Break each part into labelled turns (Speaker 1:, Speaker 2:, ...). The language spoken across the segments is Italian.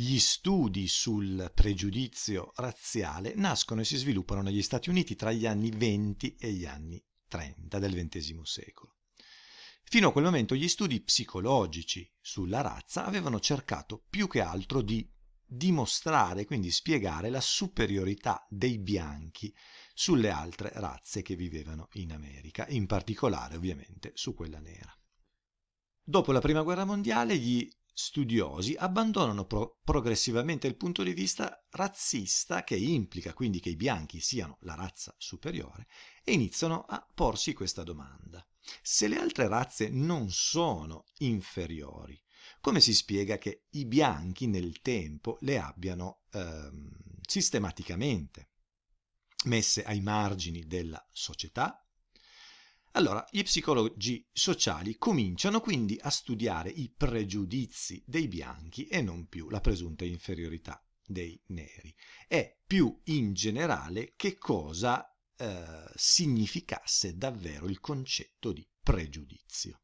Speaker 1: Gli studi sul pregiudizio razziale nascono e si sviluppano negli Stati Uniti tra gli anni 20 e gli anni 30 del XX secolo. Fino a quel momento gli studi psicologici sulla razza avevano cercato più che altro di dimostrare, quindi spiegare la superiorità dei bianchi sulle altre razze che vivevano in America, in particolare ovviamente su quella nera. Dopo la Prima Guerra Mondiale gli studiosi abbandonano pro- progressivamente il punto di vista razzista che implica quindi che i bianchi siano la razza superiore e iniziano a porsi questa domanda. Se le altre razze non sono inferiori, come si spiega che i bianchi nel tempo le abbiano ehm, sistematicamente messe ai margini della società, allora, gli psicologi sociali cominciano quindi a studiare i pregiudizi dei bianchi e non più la presunta inferiorità dei neri e più in generale che cosa eh, significasse davvero il concetto di pregiudizio.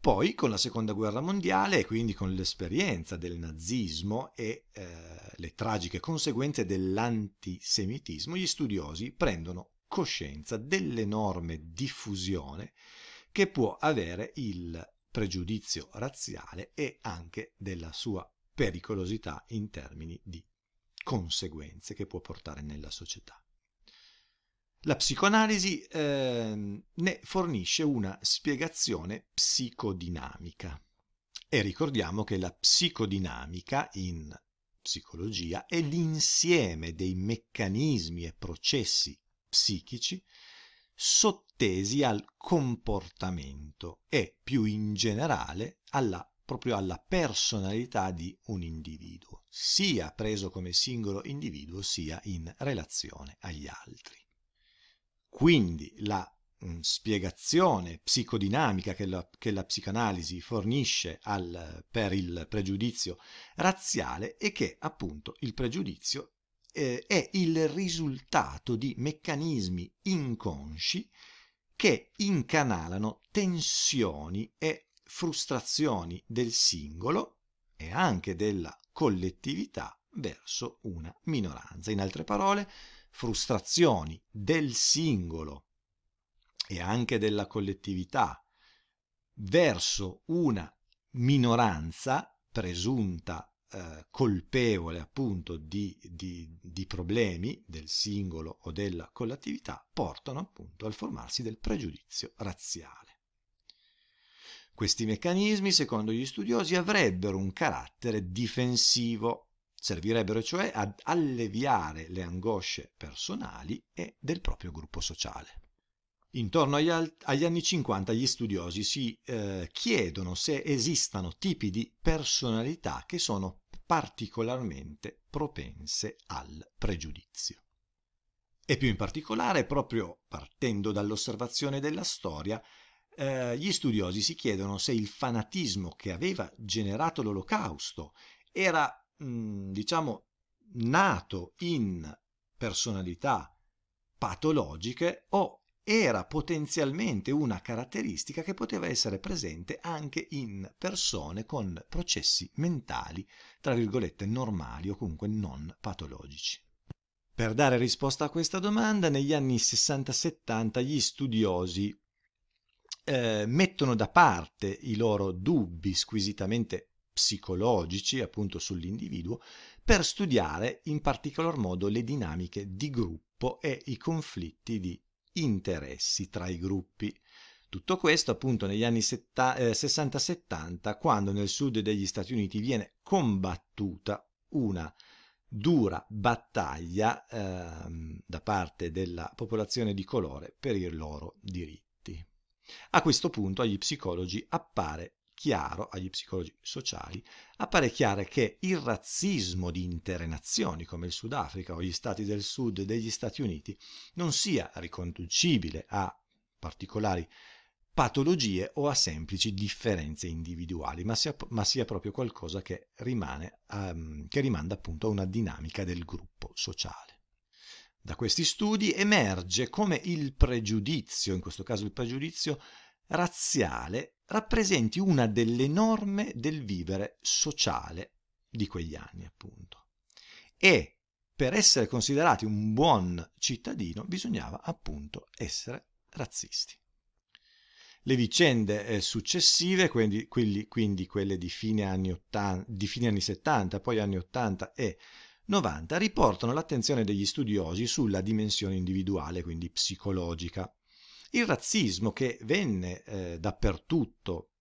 Speaker 1: Poi con la seconda guerra mondiale e quindi con l'esperienza del nazismo e eh, le tragiche conseguenze dell'antisemitismo, gli studiosi prendono coscienza dell'enorme diffusione che può avere il pregiudizio razziale e anche della sua pericolosità in termini di conseguenze che può portare nella società. La psicoanalisi eh, ne fornisce una spiegazione psicodinamica e ricordiamo che la psicodinamica in psicologia è l'insieme dei meccanismi e processi psichici sottesi al comportamento e più in generale alla, proprio alla personalità di un individuo, sia preso come singolo individuo sia in relazione agli altri. Quindi la mm, spiegazione psicodinamica che la, che la psicanalisi fornisce al, per il pregiudizio razziale è che appunto il pregiudizio eh, è il risultato di meccanismi inconsci che incanalano tensioni e frustrazioni del singolo e anche della collettività verso una minoranza. In altre parole, frustrazioni del singolo e anche della collettività verso una minoranza presunta eh, colpevole appunto di, di, di problemi del singolo o della collettività portano appunto al formarsi del pregiudizio razziale. Questi meccanismi, secondo gli studiosi, avrebbero un carattere difensivo, servirebbero cioè ad alleviare le angosce personali e del proprio gruppo sociale. Intorno agli, agli, anni 50 gli studiosi si eh, chiedono se esistano tipi di personalità che sono particolarmente propense al pregiudizio. E più in particolare, proprio partendo dall'osservazione della storia, eh, gli studiosi si chiedono se il fanatismo che aveva generato l'olocausto era, mh, mm, diciamo, nato in personalità patologiche o era potenzialmente una caratteristica che poteva essere presente anche in persone con processi mentali, tra virgolette, normali o comunque non patologici. Per dare risposta a questa domanda, negli anni 60-70 gli studiosi eh, mettono da parte i loro dubbi squisitamente psicologici, appunto sull'individuo, per studiare in particolar modo le dinamiche di gruppo e i conflitti di interessi tra i gruppi. Tutto questo appunto negli anni 60-70 eh, quando nel sud degli Stati Uniti viene combattuta una dura battaglia eh, da parte della popolazione di colore per i loro diritti. A questo punto agli psicologi appare chiaro agli psicologi sociali, appare chiaro che il razzismo di intere nazioni come il Sudafrica o gli stati del sud degli Stati Uniti non sia riconducibile a particolari patologie o a semplici differenze individuali, ma sia, ma sia proprio qualcosa che, rimane, um, che rimanda appunto a una dinamica del gruppo sociale. Da questi studi emerge come il pregiudizio, in questo caso il pregiudizio razziale, rappresenti una delle norme del vivere sociale di quegli anni, appunto. E per essere considerati un buon cittadino bisognava appunto essere razzisti. Le vicende eh, successive, quindi, quelli, quindi quelle di fine, anni 80, di fine anni 70, poi anni 80 e 90, riportano l'attenzione degli studiosi sulla dimensione individuale, quindi psicologica, il razzismo che venne eh, dappertutto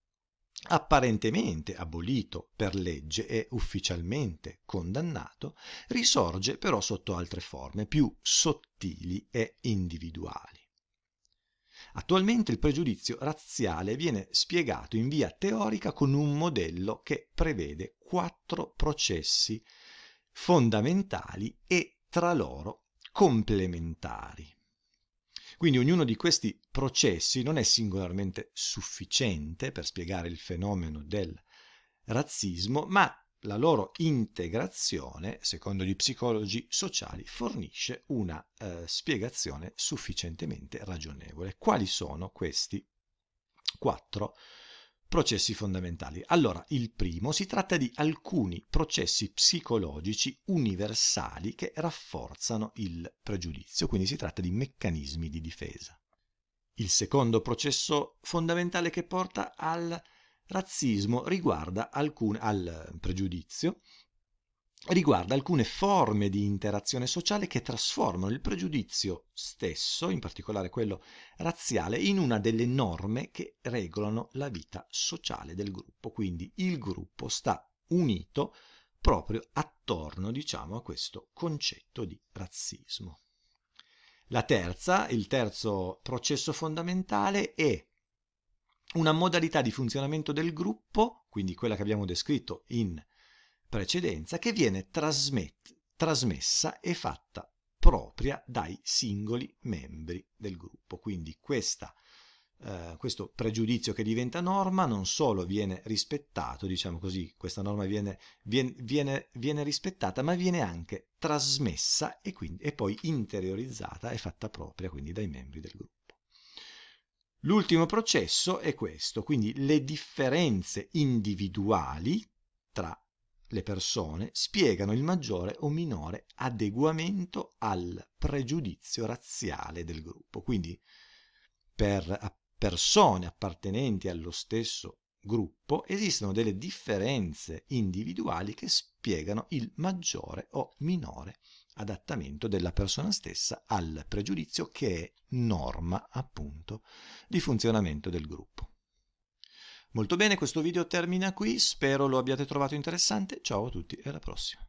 Speaker 1: apparentemente abolito per legge e ufficialmente condannato, risorge però sotto altre forme più sottili e individuali. Attualmente il pregiudizio razziale viene spiegato in via teorica con un modello che prevede quattro processi fondamentali e tra loro complementari. Quindi ognuno di questi processi non è singolarmente sufficiente per spiegare il fenomeno del razzismo, ma la loro integrazione, secondo gli psicologi sociali, fornisce una eh, spiegazione sufficientemente ragionevole. Quali sono questi quattro processi? processi fondamentali. Allora, il primo si tratta di alcuni processi psicologici universali che rafforzano il pregiudizio, quindi si tratta di meccanismi di difesa. Il secondo processo fondamentale che porta al razzismo riguarda alcune, al pregiudizio riguarda alcune forme di interazione sociale che trasformano il pregiudizio stesso, in particolare quello razziale, in una delle norme che regolano la vita sociale del gruppo. Quindi il gruppo sta unito proprio attorno, diciamo, a questo concetto di razzismo. La terza, il terzo processo fondamentale è una modalità di funzionamento del gruppo, quindi quella che abbiamo descritto in precedenza che viene trasmet- trasmessa e fatta propria dai singoli membri del gruppo. Quindi questa, eh, questo pregiudizio che diventa norma non solo viene rispettato, diciamo così, questa norma viene, viene, viene, viene rispettata, ma viene anche trasmessa e, quindi, e poi interiorizzata e fatta propria quindi dai membri del gruppo. L'ultimo processo è questo, quindi le differenze individuali tra le persone spiegano il maggiore o minore adeguamento al pregiudizio razziale del gruppo. Quindi per persone appartenenti allo stesso gruppo esistono delle differenze individuali che spiegano il maggiore o minore adattamento della persona stessa al pregiudizio che è norma appunto di funzionamento del gruppo. Molto bene, questo video termina qui, spero lo abbiate trovato interessante, ciao a tutti e alla prossima.